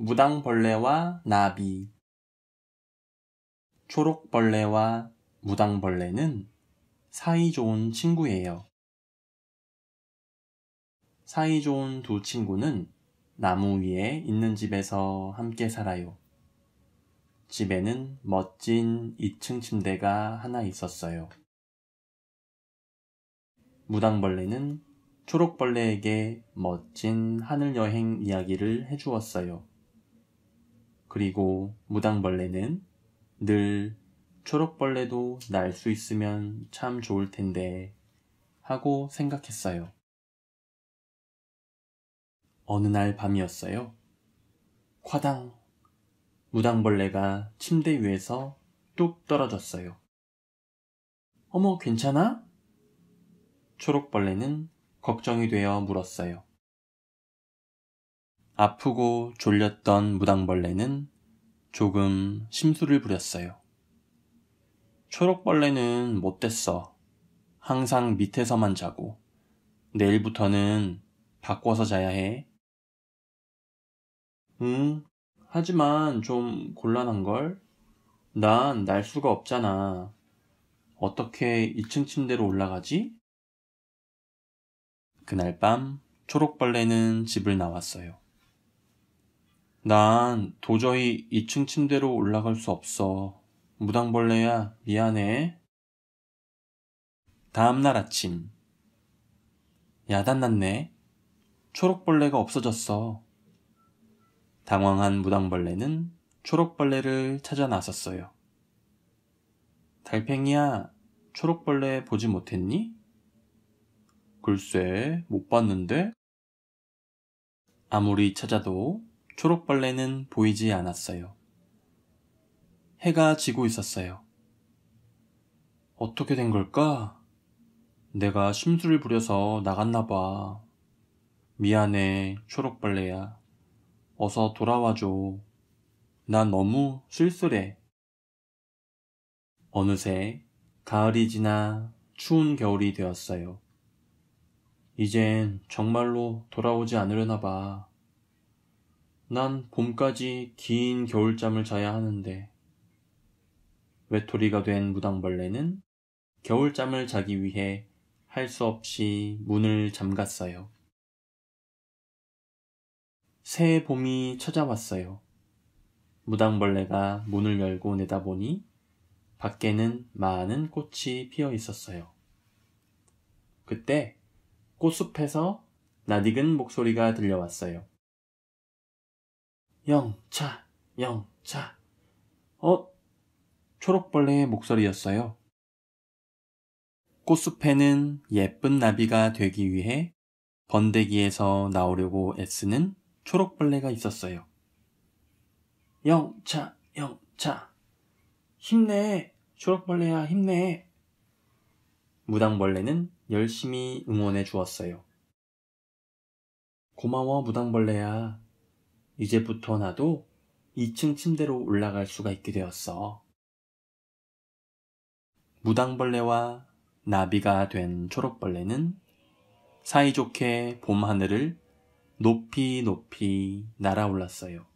무당벌레와 나비 초록벌레와 무당벌레는 사이좋은 친구예요. 사이좋은 두 친구는 나무 위에 있는 집에서 함께 살아요. 집에는 멋진 2층 침대가 하나 있었어요. 무당벌레는 초록벌레에게 멋진 하늘 여행 이야기를 해주었어요. 그리고 무당벌레는 늘 초록벌레도 날 수 있으면 참 좋을 텐데 하고 생각했어요. 어느 날 밤이었어요. 화당 무당벌레가 침대 위에서 뚝 떨어졌어요. 어머, 괜찮아? 초록벌레는 걱정이 되어 물었어요. 아프고 졸렸던 무당벌레는 조금 심술을 부렸어요. 초록벌레는 못됐어. 항상 밑에서만 자고. 내일부터는 바꿔서 자야 해. 응, 하지만 좀 곤란한걸? 난 날 수가 없잖아. 어떻게 2층 침대로 올라가지? 그날 밤 초록벌레는 집을 나왔어요. 난 도저히 2층 침대로 올라갈 수 없어. 무당벌레야, 미안해. 다음날 아침. 야단났네. 초록벌레가 없어졌어. 당황한 무당벌레는 초록벌레를 찾아 나섰어요. 달팽이야, 초록벌레 보지 못했니? 글쎄, 못 봤는데? 아무리 찾아도 초록벌레는 보이지 않았어요. 해가 지고 있었어요. 어떻게 된 걸까? 내가 심술을 부려서 나갔나 봐. 미안해, 초록벌레야. 어서 돌아와줘. 나 너무 쓸쓸해. 어느새 가을이 지나 추운 겨울이 되었어요. 이젠 정말로 돌아오지 않으려나 봐. 난 봄까지 긴 겨울잠을 자야 하는데 외톨이가 된 무당벌레는 겨울잠을 자기 위해 할 수 없이 문을 잠갔어요. 새해 봄이 찾아왔어요. 무당벌레가 문을 열고 내다보니 밖에는 많은 꽃이 피어 있었어요. 그때 꽃숲에서 낯익은 목소리가 들려왔어요. 영차, 영차. 어? 초록벌레의 목소리였어요. 꽃숲에는 예쁜 나비가 되기 위해 번데기에서 나오려고 애쓰는 초록벌레가 있었어요. 영차, 영차. 힘내, 초록벌레야, 힘내. 무당벌레는 열심히 응원해 주었어요. 고마워, 무당벌레야. 이제부터 나도 2층 침대로 올라갈 수가 있게 되었어. 무당벌레와 나비가 된 초록벌레는 사이좋게 봄 하늘을 높이 높이 날아올랐어요.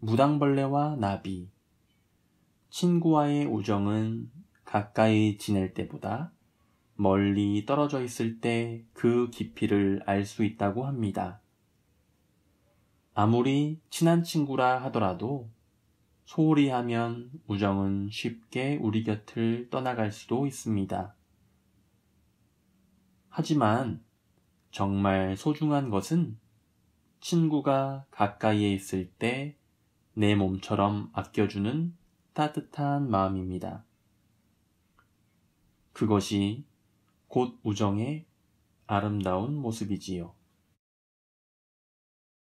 무당벌레와 나비 친구와의 우정은 가까이 지낼 때보다 멀리 떨어져 있을 때 그 깊이를 알 수 있다고 합니다. 아무리 친한 친구라 하더라도 소홀히 하면 우정은 쉽게 우리 곁을 떠나갈 수도 있습니다. 하지만 정말 소중한 것은 친구가 가까이에 있을 때 내 몸처럼 아껴주는 따뜻한 마음입니다. 그것이 곧 우정의 아름다운 모습이지요.